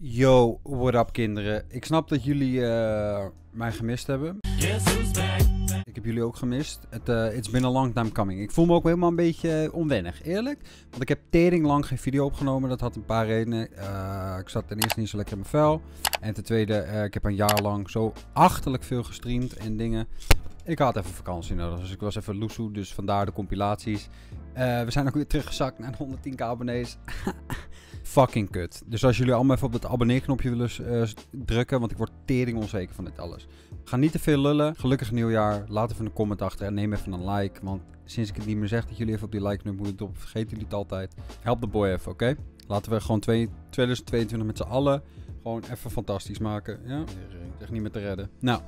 Yo, what up kinderen. Ik snap dat jullie eh, mij gemist hebben. Ik heb jullie ook gemist. Eh, it's been a long time coming. Ik voel me ook helemaal een beetje eh, onwennig, eerlijk. Want ik heb tering lang geen video opgenomen. Dat had een paar redenen. ik zat ten eerste niet zo lekker in mijn vel. En ten tweede, ik heb een jaar lang zo achterlijk veel gestreamd en dingen. Ik had even vakantie nodig, dus ik was even loesoe. Dus vandaar de compilaties. we zijn ook weer teruggezakt naar 110k abonnees. fucking kut. Dus als jullie allemaal even op dat abonneerknopje willen eh, drukken, want ik word tering onzeker van dit alles. Ga niet te veel lullen. Gelukkig nieuwjaar. Laat even een comment achter en neem even een like. Want sinds ik het niet meer zeg dat jullie even op die like knop moeten doen, vergeten jullie het altijd. Help de boy even, oké? Laten we gewoon 2022 met z'n allen gewoon even fantastisch maken. Ja? Echt niet meer te redden. Nou,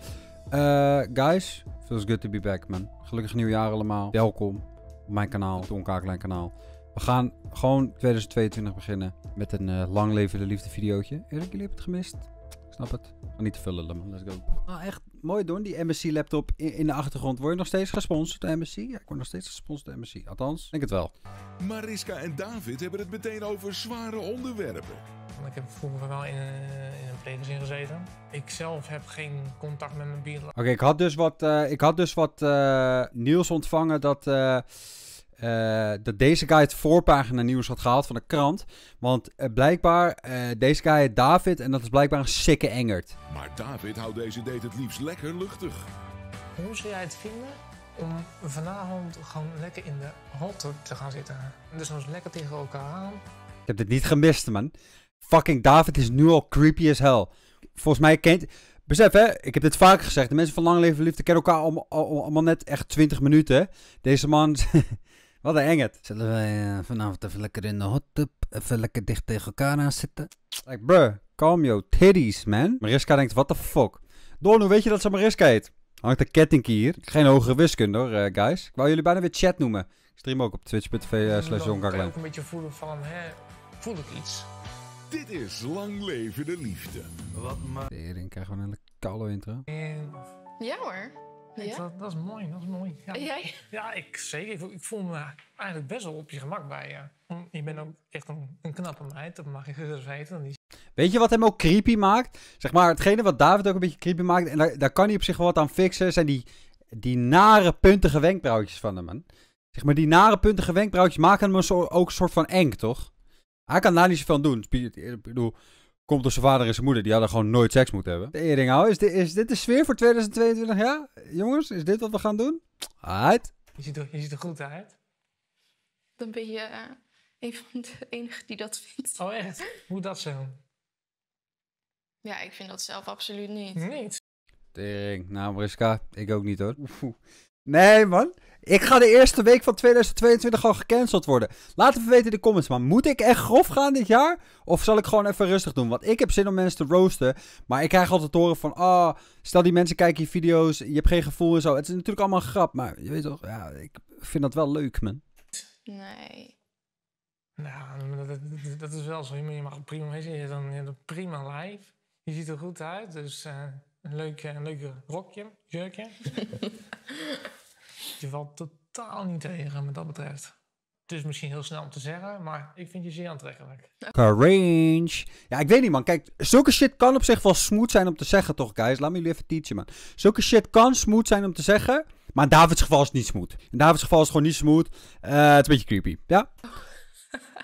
eh, guys, feels good to be back, man. Gelukkig nieuwjaar allemaal. Welkom op mijn kanaal, Donkaaklijn kanaal. We gaan gewoon 2022 beginnen met een uh, lang levende liefde videootje. Erik, jullie hebben het gemist. Ik snap het. Maar niet te veel man. Let's go. Ah, echt mooi doen. Die MSC laptop in, de achtergrond. Word je nog steeds gesponsord door MSC? Ja, ik word nog steeds gesponsord door MSC. Althans, denk het wel. Mariska en David hebben het meteen over zware onderwerpen. Ik heb vroeger wel in, eh, in een pleegzin gezeten. Ik zelf heb geen contact met mijn bier. Oké, ik had dus wat, eh, ik had dus wat nieuws ontvangen dat... Eh, dat deze guy het voorpagina nieuws had gehaald van de krant. Want eh, blijkbaar, eh, deze guy heet David en dat is blijkbaar een sikke engert. Maar David houdt deze date het liefst lekker luchtig. Hoe zou jij het vinden om vanavond gewoon lekker in de hotter te gaan zitten? Dus ons lekker tegen elkaar aan. Ik heb dit niet gemist, man. Fucking David is nu al creepy as hell. Volgens mij kent... Besef, hè, ik heb dit vaker gezegd. De mensen van Lang Leven Liefde kennen elkaar allemaal net echt 20 minuten. Deze man... Wat een engert. Zullen wij eh, vanavond even lekker in de hot tub, even lekker dicht tegen elkaar aan zitten? Like, bruh, calm your titties, man. Mariska denkt, what the fuck? Door hoe weet je dat ze Mariska heet? Hangt een ketting hier. Geen hogere wiskunde hoor, eh, guys. Ik wou jullie bijna weer chat noemen. Ik stream ook op twitch.tv uh, slash Ik kan ook een beetje voelen van, hè, voel ik iets? Dit is Lang Leven de Liefde. Wat maar... Tering, krijgen we een lekkere intro. Ja hoor ja? dat, dat, is mooi, dat is mooi. Ja, en jij? Ja, ik zeker. Ik, voel me eigenlijk best wel op je gemak bij je. Je bent ook echt een, een knappe meid, dat mag je gerust weten. Weet je wat hem ook creepy maakt? Zeg maar, hetgene wat David ook een beetje creepy maakt, en daar, kan hij op zich wel wat aan fixen, zijn die, die nare puntige wenkbrauwtjes van hem, man. Zeg maar, die nare puntige wenkbrauwtjes maken hem ook een soort van eng, toch? Hij kan daar niet zoveel aan doen. Ik bedoel, Komt door zijn vader en zijn moeder. Die hadden gewoon nooit seks moeten hebben. De Is dit, is dit de sfeer voor 2022? Ja? Jongens, is dit wat we gaan doen? Uit. Je ziet, er, je ziet er goed uit. Dan ben je eh, een van de enigen die dat vindt. Oh, echt? Hoe dat zo? Ja, ik vind dat zelf absoluut niet. Niet? Tering. Nou, Mariska, ik ook niet hoor. Nee, man. Ik ga de eerste week van 2022 al gecanceld worden. Laat even weten in de comments. Maar moet ik echt grof gaan dit jaar? Of zal ik gewoon even rustig doen? Want ik heb zin om mensen te roosten. Maar ik krijg altijd horen van... ah, oh, stel die mensen kijken je video's. Je hebt geen gevoel en zo. Het is natuurlijk allemaal een grap. Maar je weet toch... Ja, ik vind dat wel leuk, man. Nee. Nou, dat, dat, is wel zo. Je mag prima wezen. zien. Je hebt prima live. Je ziet er goed uit. Dus eh, een, leuk, eh, een leuk rokje, jurkje. je valt totaal niet tegen wat dat betreft. Het is misschien heel snel om te zeggen, maar ik vind je zeer aantrekkelijk. Carange. Ja, ik weet niet, man. Kijk, zulke shit kan op zich wel smooth zijn om te zeggen, toch, guys? Laat me jullie even teachen, man. Zulke shit kan smooth zijn om te zeggen, maar in Davids geval is niet smooth. In Davids geval is gewoon niet smooth. Eh, het is een beetje creepy, ja?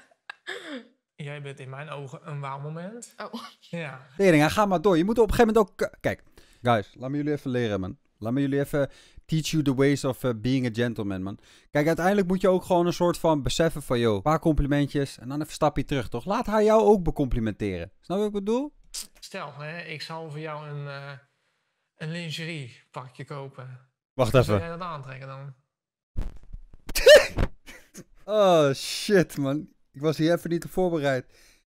Jij bent in mijn ogen een waar moment. Oh. Ja. Tering, ga maar door. Je moet op een gegeven moment ook... Kijk, guys, laat me jullie even leren, man. Laat me jullie even teach you the ways of eh, being a gentleman, man. Kijk, uiteindelijk moet je ook gewoon een soort van beseffen van, joh, een paar complimentjes en dan even een stapje terug, toch? Laat haar jou ook becomplimenteren. Snap je wat ik bedoel? Stel, hè, ik zal voor jou een, uh, een lingeriepakje kopen. Wacht even. Zou jij dat aantrekken dan? oh, shit, man. Ik was hier even niet op voorbereid.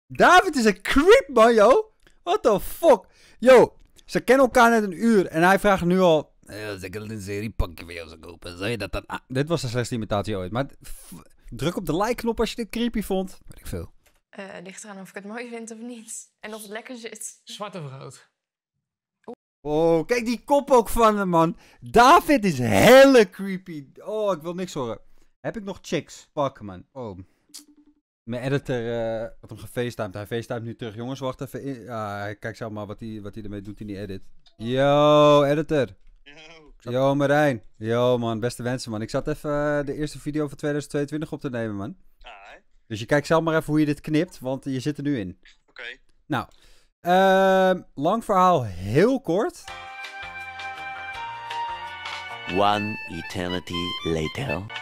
David is een creep, man, joh. What the fuck? Yo, ze kennen elkaar net een uur en hij vraagt nu al eh, ik wil een serie van jou zo kopen. Zou je dat dan... Ah. dit was de slechtste imitatie ooit. Maar druk op de like-knop als je dit creepy vond. Weet ik veel. Eh, ligt eraan of ik het mooi vind of niet. En of het lekker zit. Zwart of rood? Oh, kijk die kop ook van hem, man. David is helle creepy. Oh, ik wil niks horen. Heb ik nog chicks? Fuck, man. Oh. Mijn editor uh, had hem gefacetimed. Hij facetimed nu terug. Jongens, wacht even. In. kijk zelf maar wat hij, wat hij ermee doet in die edit. Yo, editor. Yo Marijn. Yo man, beste wensen man. Ik zat even eh, de eerste video van 2022 op te nemen man. dus je kijkt zelf maar even hoe je dit knipt, want je zit er nu in. Oké. Nou, ehm, lang verhaal heel kort. One eternity later.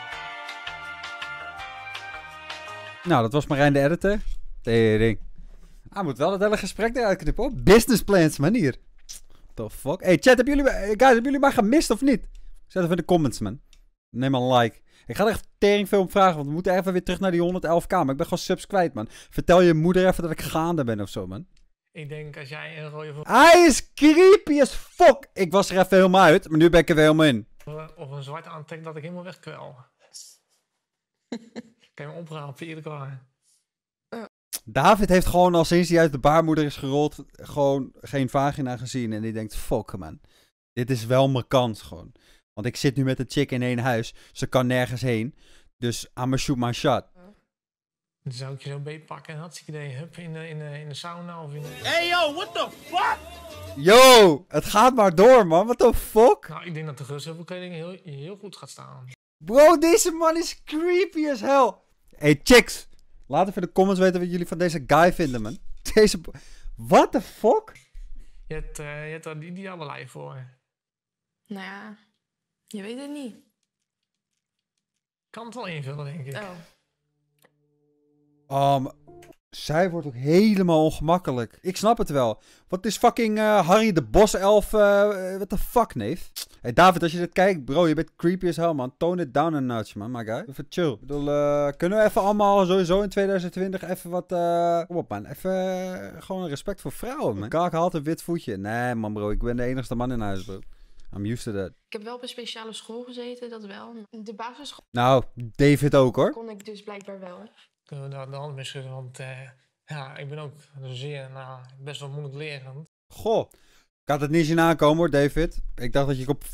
Nou, dat was Marijn de editor. Tering. Hij ah, moet wel het hele gesprek eruit knippen op business plans manier. The fuck? Hey chat, hebben jullie, eh, guys, hebben jullie mij gemist of niet? Zet even in de comments, man. Neem een like. Ik ga er echt tering veel om vragen, want we moeten even weer terug naar die 111k. Maar ik ben gewoon subs kwijt, man. Vertel je moeder even dat ik gaande ben of zo, man. Ik denk als jij een rode... Hij is creepy as fuck! Ik was er even helemaal uit, maar nu ben ik er weer helemaal in. Of een zwarte aantrek dat ik helemaal wegkwel. kan je me oprapen, iedere keer. David heeft gewoon al sinds hij uit de baarmoeder is gerold, gewoon geen vagina gezien. En die denkt, fuck man, dit is wel mijn kans gewoon. Want ik zit nu met een chick in één huis, ze kan nergens heen. Dus I'm a shoot my shot. zou ik je zo pakken en had ik idee, hup, in de, in, de, in de sauna of in de... Hey yo, what the fuck? Yo, het gaat maar door man, what the fuck? Nou, ik denk dat de gus heel heel, heel goed gaat staan. Bro, deze man is creepy as hell. Hey chicks, Laat even in de comments weten wat jullie van deze guy vinden, man. Deze... What the fuck? Je hebt, uh, je hebt daar ideale voor. Nou ja, je weet het niet. Ik kan het wel invullen, denk ik. Oh. Um, zij wordt ook helemaal ongemakkelijk. Ik snap het wel. Wat is fucking eh, Harry de Boself? Uh, what the fuck, neef? Hey David, als je dit kijkt, bro, je bent creepy as hell, man. Tone it down a notch, man, my guy. Even chill. Ik bedoel, kunnen we even allemaal sowieso in 2020 even wat... kom op, man. Even gewoon respect voor vrouwen, man. Kaak altijd een wit voetje. Nee, man, bro. Ik ben de enigste man in huis, bro. I'm used to that. Ik heb wel op een speciale school gezeten, dat wel. De basisschool... Nou, David ook, hoor. Kon ik dus blijkbaar wel kunnen we daar de hand mee schudden. Want eh, ja, ik ben ook zeer, nou, best wel moeilijk lerend. Goh, ik had het niet zien aankomen hoor, David. Ik dacht dat je op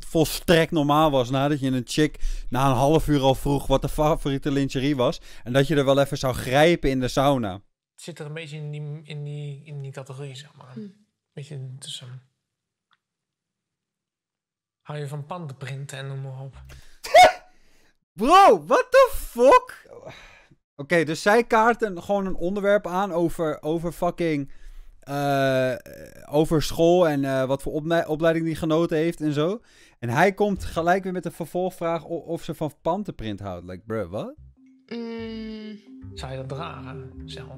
volstrekt normaal was nadat je een chick na een half uur al vroeg wat de favoriete lingerie was. En dat je er wel even zou grijpen in de sauna. Het zit er een beetje in die, in die, in die categorie, zeg maar. Hm. Een beetje tussen. Hou je van pandenprinten en noem maar op. Bro, what the fuck? Oké, dus zij kaart gewoon een onderwerp aan over, over fucking. Eh, over school en eh, wat voor opleiding die genoten heeft en zo. En hij komt gelijk weer met de vervolgvraag of, ze van pantenprint houdt. Like, bruh, wat? Mm. Zou je dat dragen zelf?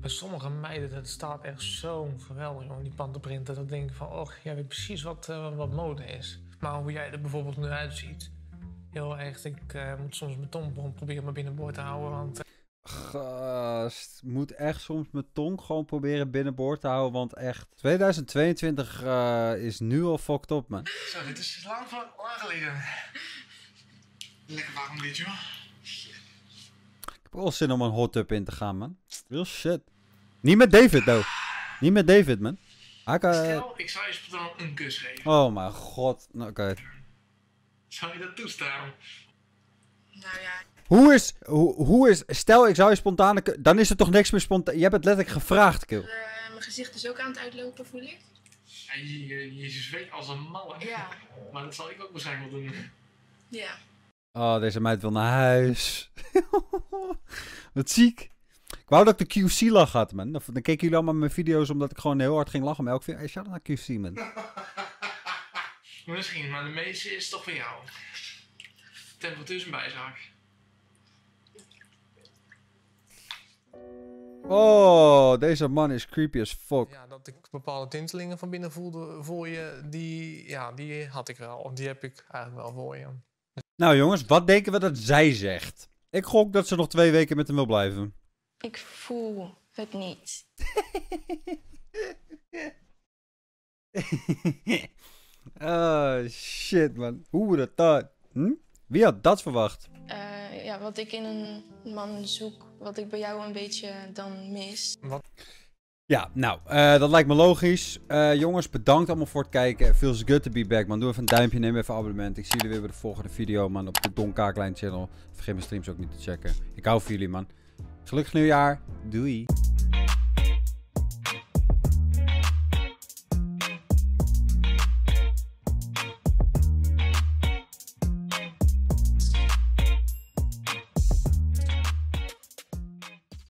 Bij sommige meiden, dat staat echt zo geweldig, om die pantenprinten. Dat denk ik van, och, jij weet precies wat, eh, wat mode is. Maar hoe jij er bijvoorbeeld nu uitziet, heel echt, ik eh, moet soms mijn tong proberen me binnenboord te houden, want... Eh, Gast, moet echt soms mijn tong gewoon proberen binnenboord te houden, want echt. 2022 eh, is nu al fucked up, man. Zo, dit is lang, van, lang geleden. Lekker warm dit, joh. Ik heb wel zin om een hot tub in te gaan, man. Real shit. Niet met David, though. Niet met David, man. Kan... ik zou je dan een kus geven. Oh mijn god. Nou, oké. Zou je dat toestaan? Nou ja. Hoe is, hoe, hoe is, stel ik zou je spontaan, dan is er toch niks meer spontaan. Je hebt het letterlijk gevraagd, Kil. Eh, mijn gezicht is ook aan het uitlopen, voel ik. Ja, je, je zweet als een malle. Ja. Maar dat zal ik ook waarschijnlijk wel doen. Ja. Oh, deze meid wil naar huis. Wat ziek. Ik wou dat ik de QC lag had, man. Dan keken jullie allemaal mijn video's omdat ik gewoon heel hard ging lachen om elke video. Hey, shout naar QC, man. Misschien, maar de meeste is toch van jou. Temperatuur is een bijzaak. Oh, deze man is creepy as fuck. Ja, dat ik bepaalde tintelingen van binnen voelde voor je, die, ja, die had ik wel. Of die heb ik eigenlijk wel voor je. Nou jongens, wat denken we dat zij zegt? Ik gok dat ze nog twee weken met hem wil blijven. Ik voel het niet. Oh shit man. hoe dat? dat? Hm? Wie had dat verwacht? Eh, ja, wat ik in een man zoek, wat ik bij jou een beetje dan mis. Wat? Ja, nou, eh, dat lijkt me logisch. Eh, jongens, bedankt allemaal voor het kijken. Feels good to be back, man. Doe even een duimpje, neem even abonnement. Ik zie jullie weer bij de volgende video, man, op de Don Kaaklijn channel. Vergeet mijn streams ook niet te checken. Ik hou van jullie, man. Gelukkig nieuwjaar. Doei.